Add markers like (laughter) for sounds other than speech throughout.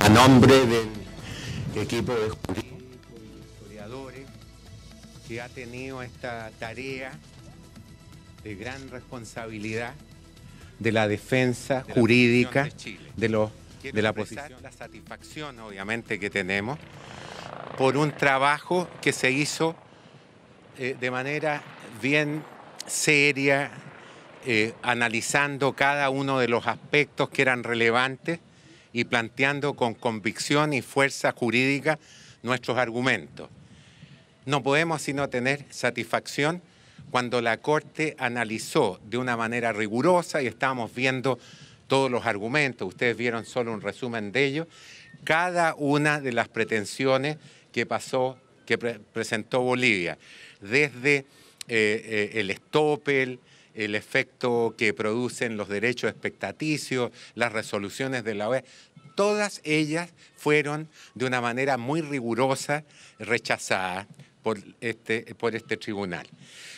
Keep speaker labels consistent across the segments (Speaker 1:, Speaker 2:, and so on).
Speaker 1: A nombre del equipo de historiadores que ha tenido esta tarea de gran responsabilidad de la defensa jurídica de, los de la posición. La satisfacción, obviamente, que tenemos por un trabajo que se hizo eh, de manera bien seria, eh, analizando cada uno de los aspectos que eran relevantes y planteando con convicción y fuerza jurídica nuestros argumentos. No podemos sino tener satisfacción cuando la Corte analizó de una manera rigurosa y estábamos viendo todos los argumentos, ustedes vieron solo un resumen de ellos, cada una de las pretensiones que pasó que presentó Bolivia, desde eh, eh, el stopel, el efecto que producen los derechos expectaticios, las resoluciones de la OEA, todas ellas fueron de una manera muy rigurosa rechazadas por este, por este tribunal.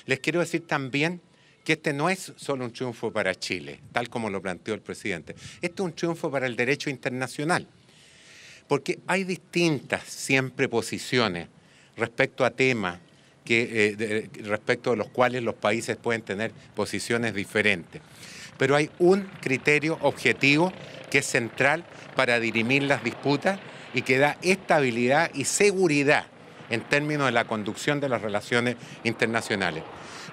Speaker 1: Les quiero decir también que este no es solo un triunfo para Chile, tal como lo planteó el presidente, este es un triunfo para el derecho internacional, porque hay distintas siempre posiciones respecto a temas que, eh, respecto de los cuales los países pueden tener posiciones diferentes. Pero hay un criterio objetivo que es central para dirimir las disputas y que da estabilidad y seguridad en términos de la conducción de las relaciones internacionales.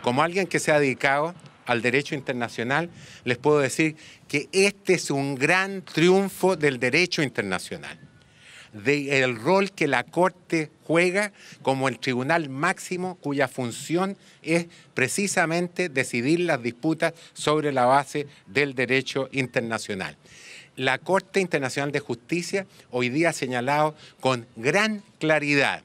Speaker 1: Como alguien que se ha dedicado al derecho internacional, les puedo decir que este es un gran triunfo del derecho internacional del rol que la Corte juega como el tribunal máximo cuya función es precisamente decidir las disputas sobre la base del derecho internacional. La Corte Internacional de Justicia hoy día ha señalado con gran claridad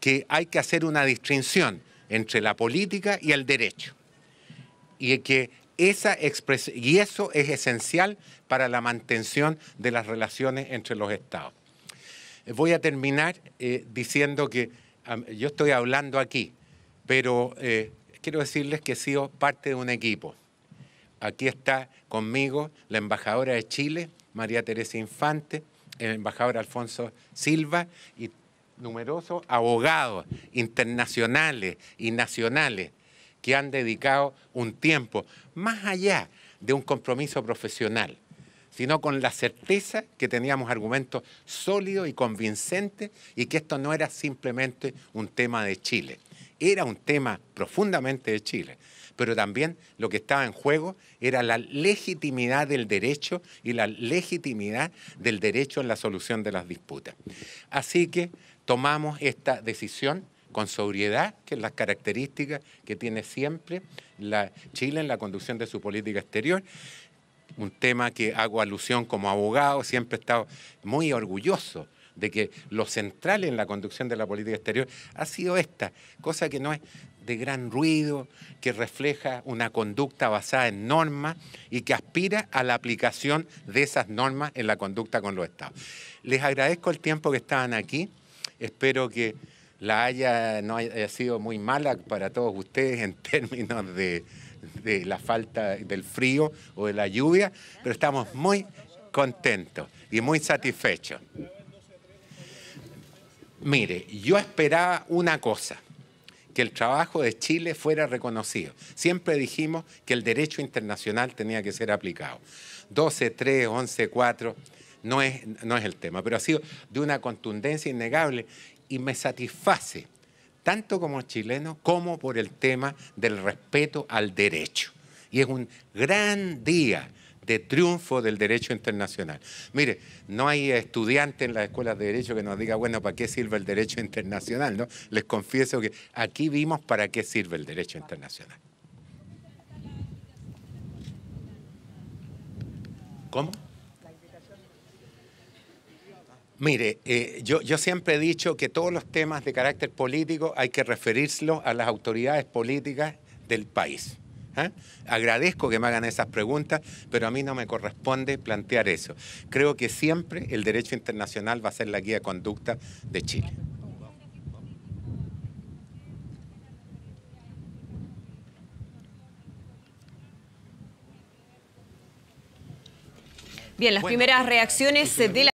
Speaker 1: que hay que hacer una distinción entre la política y el derecho. Y que esa y eso es esencial para la mantención de las relaciones entre los estados. Voy a terminar eh, diciendo que yo estoy hablando aquí, pero eh, quiero decirles que he sido parte de un equipo. Aquí está conmigo la embajadora de Chile, María Teresa Infante, el embajador Alfonso Silva y numerosos abogados internacionales y nacionales que han dedicado un tiempo más allá de un compromiso profesional sino con la certeza que teníamos argumentos sólidos y convincentes y que esto no era simplemente un tema de Chile, era un tema profundamente de Chile, pero también lo que estaba en juego era la legitimidad del derecho y la legitimidad del derecho en la solución de las disputas. Así que tomamos esta decisión con sobriedad, que es la característica que tiene siempre Chile en la conducción de su política exterior, un tema que hago alusión como abogado, siempre he estado muy orgulloso de que lo central en la conducción de la política exterior ha sido esta, cosa que no es de gran ruido, que refleja una conducta basada en normas y que aspira a la aplicación de esas normas en la conducta con los estados. Les agradezco el tiempo que estaban aquí, espero que la haya no haya sido muy mala para todos ustedes en (laughs) términos de de la falta del frío o de la lluvia, pero estamos muy contentos y muy satisfechos. Mire, yo esperaba una cosa, que el trabajo de Chile fuera reconocido. Siempre dijimos que el derecho internacional tenía que ser aplicado. 12.3, 11.4, no es, no es el tema, pero ha sido de una contundencia innegable y me satisface tanto como chilenos, como por el tema del respeto al derecho. Y es un gran día de triunfo del derecho internacional. Mire, no hay estudiante en las escuelas de derecho que nos diga, bueno, ¿para qué sirve el derecho internacional? ¿no? Les confieso que aquí vimos para qué sirve el derecho internacional. ¿Cómo? Mire, eh, yo, yo, siempre he dicho que todos los temas de carácter político hay que referirlos a las autoridades políticas del país. ¿eh? Agradezco que me hagan esas preguntas, pero a mí no me corresponde plantear eso. Creo que siempre el derecho internacional va a ser la guía de conducta de Chile. Bien, las primeras reacciones de la...